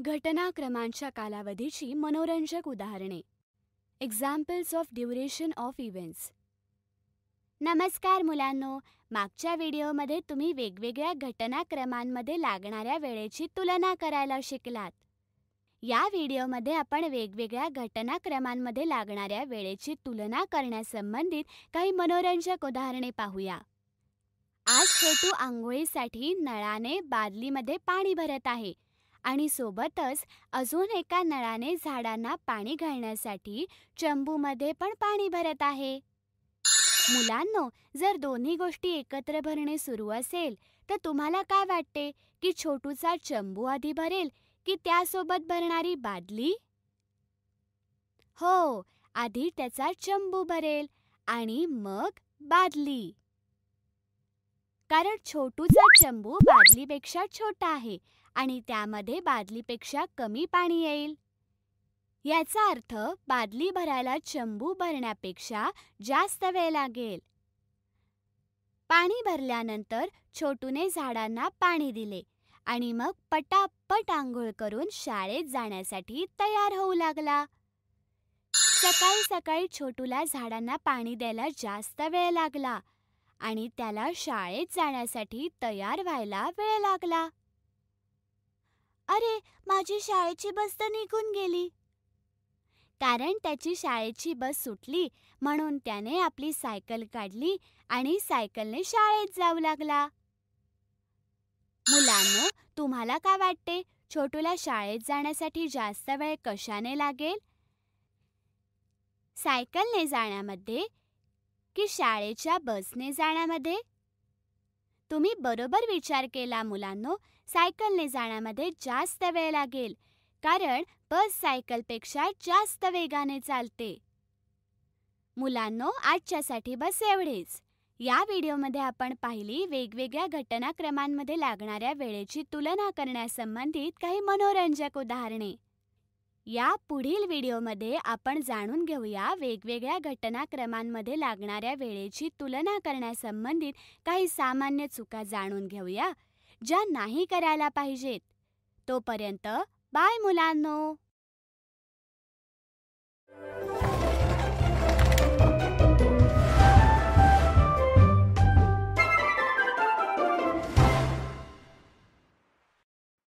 घटनाक्रमांच्या कालावधीची मनोरंजक उदाहरणे examples of duration of events नमस्कार मुलांनो मागच्या व्हिडिओमध्ये तुम्ही वेगवेगळ्या घटनाक्रमांमध्ये लागणाऱ्या वेळेची तुलना करायला शिकलात या व्हिडिओमध्ये आपण वेगवेगळ्या घटनाक्रमांमध्ये लागणाऱ्या वेळेची तुलना करण्यासंबंधित काही मनोरंजक उदाहरणे पाहूया आज छोटू आंघोळीसाठी नळाने बादलीमध्ये पाणी भरत आहे आणि सोबतच अजून एका नळाने झाडांना पाणी घालण्यासाठी चंबूमध्ये पण पाणी भरत आहे मुलांनो जर दोन्ही गोष्टी एकत्र भरणे सुरू असेल तर तुम्हाला काय वाटते की छोटूचा चंबू आधी भरेल की त्यासोबत भरणारी बादली हो आधी त्याचा चंबू भरेल आणि मग बादली कारण छोटूचा चंबू बादलीपेक्षा छोटा आहे आणि त्यामध्ये बादलीपेक्षा कमी पाणी येईल याचा अर्थ बादली भरायला चंबू भरण्यापेक्षा जास्त वेळ लागेल पाणी भरल्यानंतर छोटूने झाडांना पाणी दिले आणि मग पटापट आंघोळ करून शाळेत जाण्यासाठी तयार होऊ लागला सकाळी सकाळी छोटूला झाडांना पाणी द्यायला जास्त वेळ लागला आणि त्याला शाळेत जाण्यासाठी तयार व्हायला वेळ लागला अरे माझी शाळेची बस तर निघून गेली कारण त्याची शाळेची बस सुटली म्हणून त्याने आपली सायकल काढली आणि सायकलने शाळेत जाऊ लागला मुलांनो तुम्हाला काय वाटते छोटूला शाळेत जाण्यासाठी जास्त वेळ कशाने लागेल सायकलने जाण्यामध्ये की शाळेच्या बसने जाण्यामध्ये तुम्ही बरोबर विचार केला मुलांनो सायकलने जाण्यामध्ये जास्त वेळ लागेल कारण बस सायकलपेक्षा जास्त वेगाने चालते मुलांनो आजच्यासाठी बस एवढेच या व्हिडिओमध्ये आपण पाहिली वेगवेगळ्या घटनाक्रमांमध्ये लागणाऱ्या वेळेची तुलना करण्यासंबंधित काही मनोरंजक उदाहरणे या पुढील व्हिडिओमध्ये आपण जाणून घेऊया वेगवेगळ्या घटनाक्रमांमध्ये लागणाऱ्या वेळेची तुलना करण्यासंबंधित काही सामान्य चुका जाणून घेऊया ज्या नाही करायला पाहिजेत तोपर्यंत बाय मुलांनो